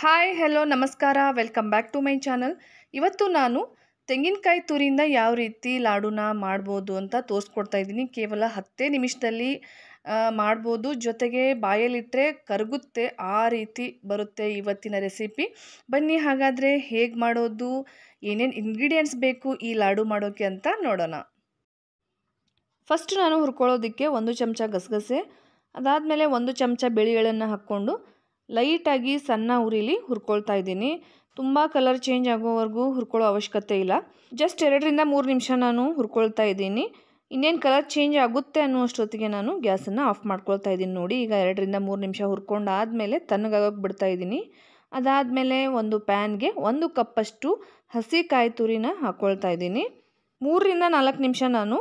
hi hello ನಮಸ್ಕಾರ welcome back to my channel ಇವತ್ತು ನಾನು ತೆಂಗಿನಕಾಯಿ ತುರಿಯಿಂದ ಯಾವ ರೀತಿ ಲಾಡುನ ಮಾಡ್ಬೋದು ಅಂತ ತೋರಿಸ್ಕೊಡ್ತಾ ಇದ್ದೀನಿ ಕೇವಲ ಹತ್ತೇ ನಿಮಿಷದಲ್ಲಿ ಮಾಡ್ಬೋದು ಜೊತೆಗೆ ಬಾಯಲ್ಲಿಟ್ಟರೆ ಕರಗುತ್ತೆ ಆ ರೀತಿ ಬರುತ್ತೆ ಇವತ್ತಿನ ರೆಸಿಪಿ ಬನ್ನಿ ಹಾಗಾದರೆ ಹೇಗೆ ಮಾಡೋದು ಏನೇನು ಇಂಗ್ರೀಡಿಯೆಂಟ್ಸ್ ಬೇಕು ಈ ಲಾಡು ಮಾಡೋಕ್ಕೆ ಅಂತ ನೋಡೋಣ ಫಸ್ಟ್ ನಾನು ಹುರ್ಕೊಳ್ಳೋದಕ್ಕೆ ಒಂದು ಚಮಚ ಗಸಗಸೆ ಅದಾದಮೇಲೆ ಒಂದು ಚಮಚ ಬೆಳಿಗಳನ್ನು ಹಾಕ್ಕೊಂಡು ಲೈಟಾಗಿ ಸಣ್ಣ ಉರಿಲಿ ಹುರ್ಕೊಳ್ತಾ ಇದ್ದೀನಿ ತುಂಬ ಕಲರ್ ಚೇಂಜ್ ಆಗೋವರೆಗೂ ಹುರ್ಕೊಳ್ಳೋ ಅವಶ್ಯಕತೆ ಇಲ್ಲ ಜಸ್ಟ್ ಎರಡರಿಂದ ಮೂರು ನಿಮಿಷ ನಾನು ಹುರ್ಕೊಳ್ತಾ ಇದ್ದೀನಿ ಇನ್ನೇನು ಕಲರ್ ಚೇಂಜ್ ಆಗುತ್ತೆ ಅನ್ನುವಷ್ಟೊತ್ತಿಗೆ ನಾನು ಗ್ಯಾಸನ್ನು ಆಫ್ ಮಾಡ್ಕೊಳ್ತಾ ಇದ್ದೀನಿ ನೋಡಿ ಈಗ ಎರಡರಿಂದ ಮೂರು ನಿಮಿಷ ಹುರ್ಕೊಂಡು ಆದಮೇಲೆ ತಣ್ಣಗಾಗೋಕೆ ಬಿಡ್ತಾ ಇದ್ದೀನಿ ಅದಾದಮೇಲೆ ಒಂದು ಪ್ಯಾನ್ಗೆ ಒಂದು ಕಪ್ಪಷ್ಟು ಹಸಿ ಕಾಯಿ ತುರಿನ ಹಾಕ್ಕೊಳ್ತಾ ಇದ್ದೀನಿ ಮೂರರಿಂದ ನಾಲ್ಕು ನಿಮಿಷ ನಾನು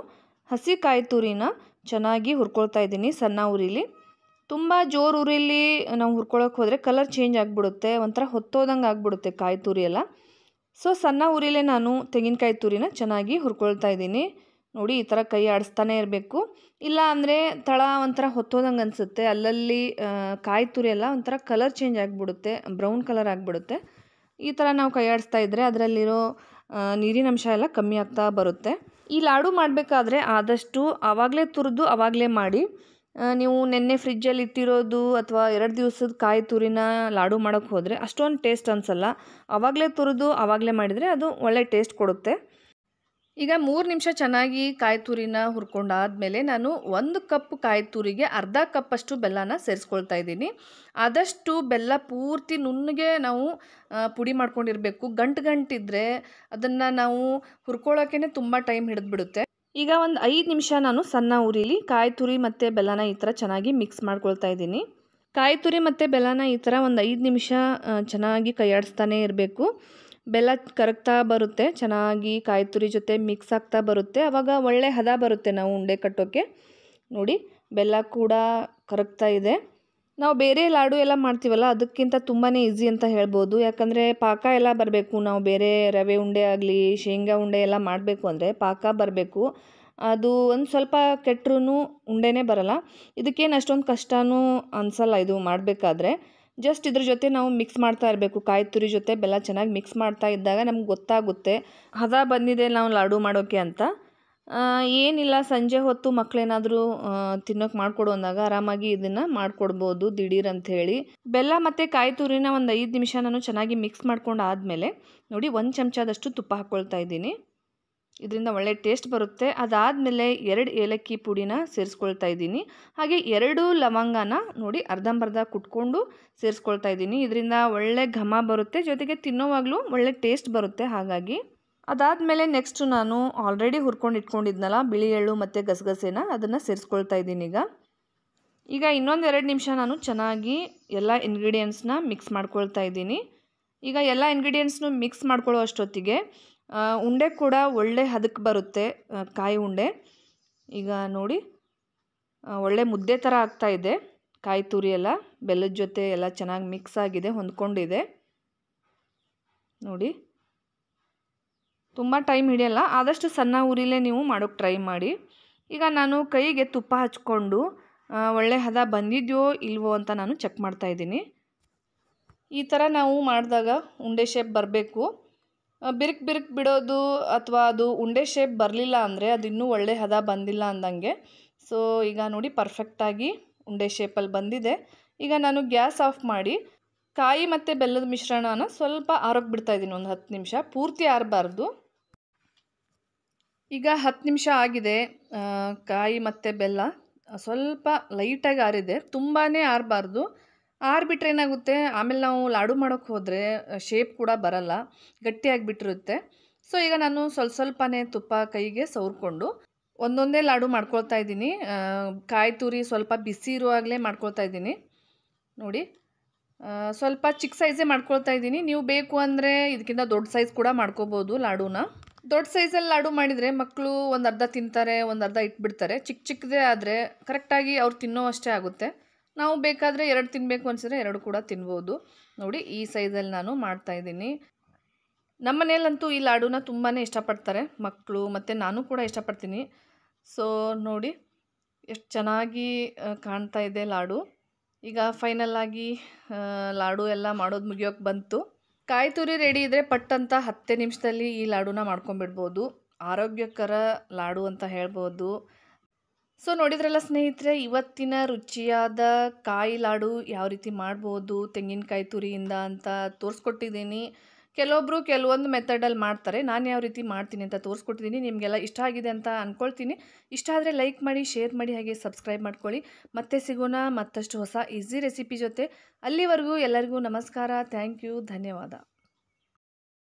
ಹಸಿ ಕಾಯಿ ತುರಿನ ಚೆನ್ನಾಗಿ ಹುರ್ಕೊಳ್ತಾ ಇದ್ದೀನಿ ಸಣ್ಣ ಉರಿಲಿ ತುಂಬ ಜೋರು ಉರಿಲಿ ನಾವು ಹುರ್ಕೊಳ್ಳೋಕೆ ಹೋದರೆ ಕಲರ್ ಚೇಂಜ್ ಆಗಿಬಿಡುತ್ತೆ ಒಂಥರ ಹೊತ್ತೋದಂಗೆ ಆಗಿಬಿಡುತ್ತೆ ಕಾಯಿ ತುರಿ ಎಲ್ಲ ಸೊ ಸಣ್ಣ ಉರಿಲೇ ನಾನು ತೆಂಗಿನಕಾಯಿ ತುರಿನ ಚೆನ್ನಾಗಿ ಹುರ್ಕೊಳ್ತಾ ಇದ್ದೀನಿ ನೋಡಿ ಈ ಥರ ಕೈ ಆಡಿಸ್ತಾನೆ ಇರಬೇಕು ಇಲ್ಲ ಅಂದರೆ ತಳ ಒಂಥರ ಹೊತ್ತೋದಂಗೆ ಅನಿಸುತ್ತೆ ಅಲ್ಲಲ್ಲಿ ಕಾಯಿ ತುರಿ ಎಲ್ಲ ಒಂಥರ ಕಲರ್ ಚೇಂಜ್ ಆಗಿಬಿಡುತ್ತೆ ಬ್ರೌನ್ ಕಲರ್ ಆಗಿಬಿಡುತ್ತೆ ಈ ಥರ ನಾವು ಕೈ ಆಡಿಸ್ತಾ ಇದ್ದರೆ ಅದರಲ್ಲಿರೋ ನೀರಿನ ಅಂಶ ಎಲ್ಲ ಕಮ್ಮಿ ಆಗ್ತಾ ಬರುತ್ತೆ ಈ ಲಾಡು ಮಾಡಬೇಕಾದ್ರೆ ಆದಷ್ಟು ಆವಾಗಲೇ ತುರಿದು ಆವಾಗಲೇ ಮಾಡಿ ನೀವು ನೆನ್ನೆ ಫ್ರಿಜ್ಜಲ್ಲಿ ಇಟ್ಟಿರೋದು ಅಥವಾ ಎರಡು ದಿವಸದ ಕಾಯಿ ತುರಿನ ಲಾಡು ಮಾಡೋಕ್ಕೆ ಹೋದರೆ ಅಷ್ಟೊಂದು ಟೇಸ್ಟ್ ಅನಿಸಲ್ಲ ಅವಾಗಲೇ ತುರಿದು ಆವಾಗಲೇ ಮಾಡಿದರೆ ಅದು ಒಳ್ಳೆ ಟೇಸ್ಟ್ ಕೊಡುತ್ತೆ ಈಗ ಮೂರು ನಿಮಿಷ ಚೆನ್ನಾಗಿ ಕಾಯಿ ತುರಿನ ಹುರ್ಕೊಂಡಾದಮೇಲೆ ನಾನು ಒಂದು ಕಪ್ ಕಾಯಿ ತುರಿಗೆ ಅರ್ಧ ಕಪ್ಪಷ್ಟು ಬೆಲ್ಲನ ಸೇರಿಸ್ಕೊಳ್ತಾ ಇದ್ದೀನಿ ಆದಷ್ಟು ಬೆಲ್ಲ ಪೂರ್ತಿ ನುಣ್ಣಗೆ ನಾವು ಪುಡಿ ಮಾಡ್ಕೊಂಡಿರಬೇಕು ಗಂಟು ಗಂಟಿದ್ರೆ ಅದನ್ನು ನಾವು ಹುರ್ಕೊಳ್ಳೋಕ್ಕೇ ತುಂಬ ಟೈಮ್ ಹಿಡಿದ್ಬಿಡುತ್ತೆ ಈಗ ಒಂದು ಐದು ನಿಮಿಷ ನಾನು ಸಣ್ಣ ಉರಿಲಿ ಕಾಯಿ ತುರಿ ಮತ್ತು ಬೆಲ್ಲನ ಈ ಥರ ಚೆನ್ನಾಗಿ ಮಿಕ್ಸ್ ಮಾಡ್ಕೊಳ್ತಾ ಇದ್ದೀನಿ ಕಾಯಿ ತುರಿ ಮತ್ತು ಬೆಲ್ಲನ ಈ ಥರ ಒಂದು ಐದು ನಿಮಿಷ ಚೆನ್ನಾಗಿ ಕೈಯಾಡಿಸ್ತಾನೇ ಇರಬೇಕು ಬೆಲ್ಲ ಕರಗ್ತಾ ಬರುತ್ತೆ ಚೆನ್ನಾಗಿ ಕಾಯಿ ತುರಿ ಜೊತೆ ಮಿಕ್ಸ್ ಆಗ್ತಾ ಬರುತ್ತೆ ಆವಾಗ ಒಳ್ಳೆ ಹದ ಬರುತ್ತೆ ನಾವು ಉಂಡೆ ಕಟ್ಟೋಕ್ಕೆ ನೋಡಿ ಬೆಲ್ಲ ಕೂಡ ಕರಗ್ತಾ ಇದೆ ನಾವು ಬೇರೆ ಲಾಡು ಎಲ್ಲ ಮಾಡ್ತೀವಲ್ಲ ಅದಕ್ಕಿಂತ ತುಂಬಾ ಈಸಿ ಅಂತ ಹೇಳ್ಬೋದು ಯಾಕಂದರೆ ಪಾಕ ಎಲ್ಲ ಬರಬೇಕು ನಾವು ಬೇರೆ ರವೆ ಉಂಡೆ ಆಗಲಿ ಶೇಂಗಾ ಉಂಡೆ ಎಲ್ಲ ಮಾಡಬೇಕು ಅಂದರೆ ಪಾಕ ಬರಬೇಕು ಅದು ಒಂದು ಸ್ವಲ್ಪ ಕೆಟ್ಟರೂ ಉಂಡೆನೇ ಬರಲ್ಲ ಇದಕ್ಕೇನು ಅಷ್ಟೊಂದು ಕಷ್ಟನೂ ಅನಿಸಲ್ಲ ಇದು ಮಾಡಬೇಕಾದ್ರೆ ಜಸ್ಟ್ ಇದ್ರ ಜೊತೆ ನಾವು ಮಿಕ್ಸ್ ಮಾಡ್ತಾ ಇರಬೇಕು ಕಾಯಿ ತುರಿ ಜೊತೆ ಬೆಲ್ಲ ಚೆನ್ನಾಗಿ ಮಿಕ್ಸ್ ಮಾಡ್ತಾ ಇದ್ದಾಗ ನಮ್ಗೆ ಗೊತ್ತಾಗುತ್ತೆ ಹದ ಬಂದಿದೆ ನಾವು ಲಾಡು ಮಾಡೋಕ್ಕೆ ಅಂತ ಏನಿಲ್ಲ ಸಂಜೆ ಹೊತ್ತು ಮಕ್ಕಳೇನಾದರೂ ತಿನ್ನೋಕೆ ಮಾಡಿಕೊಡು ಅಂದಾಗ ಆರಾಮಾಗಿ ಇದನ್ನು ಮಾಡಿಕೊಡ್ಬೋದು ದಿಢೀರ್ ಅಂಥೇಳಿ ಬೆಲ್ಲ ಮತ್ತು ಕಾಯಿ ತುರಿನ ಒಂದು ಐದು ನಿಮಿಷ ನಾನು ಚೆನ್ನಾಗಿ ಮಿಕ್ಸ್ ಮಾಡ್ಕೊಂಡು ಆದಮೇಲೆ ನೋಡಿ ಒಂದು ಚಮಚದಷ್ಟು ತುಪ್ಪ ಹಾಕ್ಕೊಳ್ತಾ ಇದ್ದೀನಿ ಇದರಿಂದ ಒಳ್ಳೆ ಟೇಸ್ಟ್ ಬರುತ್ತೆ ಅದಾದಮೇಲೆ ಎರಡು ಏಲಕ್ಕಿ ಪುಡಿನ ಸೇರಿಸ್ಕೊಳ್ತಾ ಇದ್ದೀನಿ ಹಾಗೆ ಎರಡು ಲವಂಗನ ನೋಡಿ ಅರ್ಧಂಬರ್ಧ ಕುಟ್ಕೊಂಡು ಸೇರಿಸ್ಕೊಳ್ತಾ ಇದ್ದೀನಿ ಇದರಿಂದ ಒಳ್ಳೆ ಘಮ ಬರುತ್ತೆ ಜೊತೆಗೆ ತಿನ್ನೋವಾಗಲೂ ಒಳ್ಳೆ ಟೇಸ್ಟ್ ಬರುತ್ತೆ ಹಾಗಾಗಿ ಅದಾದಮೇಲೆ ನೆಕ್ಸ್ಟು ನಾನು ಆಲ್ರೆಡಿ ಹುರ್ಕೊಂಡು ಇಟ್ಕೊಂಡಿದ್ನಲ್ಲ ಬಿಳಿ ಎಳ್ಳು ಮತ್ತು ಗಸಗಸೆನ ಅದನ್ನು ಸೇರಿಸ್ಕೊಳ್ತಾ ಇದ್ದೀನಿ ಈಗ ಈಗ ಇನ್ನೊಂದು ಎರಡು ನಿಮಿಷ ನಾನು ಚೆನ್ನಾಗಿ ಎಲ್ಲ ಇಂಗ್ರೀಡಿಯೆಂಟ್ಸ್ನ ಮಿಕ್ಸ್ ಮಾಡ್ಕೊಳ್ತಾ ಇದ್ದೀನಿ ಈಗ ಎಲ್ಲ ಇಂಗ್ರೀಡಿಯೆಂಟ್ಸ್ನು ಮಿಕ್ಸ್ ಮಾಡ್ಕೊಳ್ಳೋ ಅಷ್ಟೊತ್ತಿಗೆ ಉಂಡೆ ಕೂಡ ಒಳ್ಳೆ ಹದಕ್ಕೆ ಬರುತ್ತೆ ಕಾಯಿ ಉಂಡೆ ಈಗ ನೋಡಿ ಒಳ್ಳೆ ಮುದ್ದೆ ಥರ ಆಗ್ತಾಯಿದೆ ಕಾಯಿ ತುರಿ ಎಲ್ಲ ಬೆಲ್ಲದ ಜೊತೆ ಎಲ್ಲ ಚೆನ್ನಾಗಿ ಮಿಕ್ಸ್ ಆಗಿದೆ ಹೊಂದ್ಕೊಂಡಿದೆ ನೋಡಿ ತುಂಬ ಟೈಮ್ ಹಿಡಿಯಲ್ಲ ಆದಷ್ಟು ಸಣ್ಣ ಉರಿಲೇ ನೀವು ಮಾಡೋಕ್ಕೆ ಟ್ರೈ ಮಾಡಿ ಈಗ ನಾನು ಕೈಗೆ ತುಪ್ಪ ಹಚ್ಕೊಂಡು ಒಳ್ಳೆ ಹದ ಬಂದಿದೆಯೋ ಇಲ್ವೋ ಅಂತ ನಾನು ಚೆಕ್ ಮಾಡ್ತಾ ಈ ಥರ ನಾವು ಮಾಡಿದಾಗ ಉಂಡೆ ಶೇಪ್ ಬರಬೇಕು ಬಿರುಕ್ ಬಿರುಕು ಬಿಡೋದು ಅಥವಾ ಅದು ಉಂಡೆ ಶೇಪ್ ಬರಲಿಲ್ಲ ಅಂದರೆ ಅದು ಇನ್ನೂ ಒಳ್ಳೆ ಹದ ಬಂದಿಲ್ಲ ಅಂದಂಗೆ ಸೊ ಈಗ ನೋಡಿ ಪರ್ಫೆಕ್ಟಾಗಿ ಉಂಡೆ ಶೇಪಲ್ಲಿ ಬಂದಿದೆ ಈಗ ನಾನು ಗ್ಯಾಸ್ ಆಫ್ ಮಾಡಿ ಕಾಯಿ ಮತ್ತು ಬೆಲ್ಲದ ಮಿಶ್ರಣನ ಸ್ವಲ್ಪ ಆರೋಗ್ಬಿಡ್ತಾ ಇದ್ದೀನಿ ಒಂದು ಹತ್ತು ನಿಮಿಷ ಪೂರ್ತಿ ಆರಬಾರ್ದು ಈಗ ಹತ್ತು ನಿಮಿಷ ಆಗಿದೆ ಕಾಯಿ ಮತ್ತು ಬೆಲ್ಲ ಸ್ವಲ್ಪ ಲೈಟಾಗಿ ಆರಿದೆ ತುಂಬಾ ಆರಬಾರ್ದು ಆರಿಬಿಟ್ರೆ ಏನಾಗುತ್ತೆ ಆಮೇಲೆ ನಾವು ಲಾಡು ಮಾಡೋಕ್ಕೆ ಹೋದರೆ ಶೇಪ್ ಕೂಡ ಬರಲ್ಲ ಗಟ್ಟಿಯಾಗಿಬಿಟ್ಟಿರುತ್ತೆ ಸೊ ಈಗ ನಾನು ಸ್ವಲ್ಪ ಸ್ವಲ್ಪನೇ ತುಪ್ಪ ಕೈಗೆ ಸವರ್ಕೊಂಡು ಒಂದೊಂದೇ ಲಾಡು ಮಾಡ್ಕೊಳ್ತಾ ಇದ್ದೀನಿ ಕಾಯಿ ತುರಿ ಸ್ವಲ್ಪ ಬಿಸಿ ಇರುವಾಗಲೇ ಮಾಡ್ಕೊಳ್ತಾ ಇದ್ದೀನಿ ನೋಡಿ ಸ್ವಲ್ಪ ಚಿಕ್ಕ ಸೈಜೇ ಮಾಡ್ಕೊಳ್ತಾ ಇದ್ದೀನಿ ನೀವು ಬೇಕು ಅಂದರೆ ಇದಕ್ಕಿಂತ ದೊಡ್ಡ ಸೈಜ್ ಕೂಡ ಮಾಡ್ಕೋಬೋದು ಲಾಡೂನ ದೊಡ್ಡ ಸೈಜಲ್ಲಿ ಲಾಡು ಮಾಡಿದರೆ ಮಕ್ಕಳು ಒಂದು ಅರ್ಧ ತಿಂತಾರೆ ಒಂದು ಅರ್ಧ ಇಟ್ಬಿಡ್ತಾರೆ ಚಿಕ್ಕ ಚಿಕ್ಕದೇ ಆದರೆ ಕರೆಕ್ಟಾಗಿ ಅವ್ರು ತಿನ್ನೋ ಅಷ್ಟೇ ಆಗುತ್ತೆ ನಾವು ಬೇಕಾದರೆ ಎರಡು ತಿನ್ನಬೇಕು ಅನಿಸಿದ್ರೆ ಎರಡು ಕೂಡ ತಿನ್ಬೋದು ನೋಡಿ ಈ ಸೈಜಲ್ಲಿ ನಾನು ಮಾಡ್ತಾಯಿದ್ದೀನಿ ನಮ್ಮ ಮನೇಲಂತೂ ಈ ಲಾಡುನ ತುಂಬಾ ಇಷ್ಟಪಡ್ತಾರೆ ಮಕ್ಕಳು ಮತ್ತು ನಾನು ಕೂಡ ಇಷ್ಟಪಡ್ತೀನಿ ಸೊ ನೋಡಿ ಎಷ್ಟು ಚೆನ್ನಾಗಿ ಕಾಣ್ತಾ ಇದೆ ಲಾಡು ಈಗ ಫೈನಲ್ ಆಗಿ ಲಾಡು ಎಲ್ಲ ಮಾಡೋದು ಮುಗಿಯೋಕ್ಕೆ ಬಂತು ಕಾಯಿ ತುರಿ ರೆಡಿ ಇದ್ದರೆ ಪಟ್ಟಂತ ಹತ್ತೇ ನಿಮಿಷದಲ್ಲಿ ಈ ಲಾಡುನ ಮಾಡ್ಕೊಂಬಿಡ್ಬೋದು ಆರೋಗ್ಯಕರ ಲಾಡು ಅಂತ ಹೇಳ್ಬೋದು ಸೊ ನೋಡಿದ್ರಲ್ಲ ಸ್ನೇಹಿತರೆ ಇವತ್ತಿನ ರುಚಿಯಾದ ಕಾಯಿ ಲಾಡು ಯಾವ ರೀತಿ ಮಾಡ್ಬೋದು ತೆಂಗಿನಕಾಯಿ ತುರಿಯಿಂದ ಅಂತ ತೋರಿಸ್ಕೊಟ್ಟಿದ್ದೀನಿ ಕೆಲವೊಬ್ಬರು ಕೆಲವೊಂದು ಮೆಥಡಲ್ಲಿ ಮಾಡ್ತಾರೆ ನಾನು ಯಾವ ರೀತಿ ಮಾಡ್ತೀನಿ ಅಂತ ತೋರಿಸ್ಕೊಟ್ಟಿದ್ದೀನಿ ನಿಮಗೆಲ್ಲ ಇಷ್ಟ ಆಗಿದೆ ಅಂತ ಅಂದ್ಕೊಳ್ತೀನಿ ಇಷ್ಟ ಆದರೆ ಲೈಕ್ ಮಾಡಿ ಶೇರ್ ಮಾಡಿ ಹಾಗೆ ಸಬ್ಸ್ಕ್ರೈಬ್ ಮಾಡ್ಕೊಳ್ಳಿ ಮತ್ತೆ ಸಿಗೋಣ ಮತ್ತಷ್ಟು ಹೊಸ ಈಸಿ ರೆಸಿಪಿ ಜೊತೆ ಅಲ್ಲಿವರೆಗೂ ಎಲ್ಲರಿಗೂ ನಮಸ್ಕಾರ ಥ್ಯಾಂಕ್ ಯು ಧನ್ಯವಾದ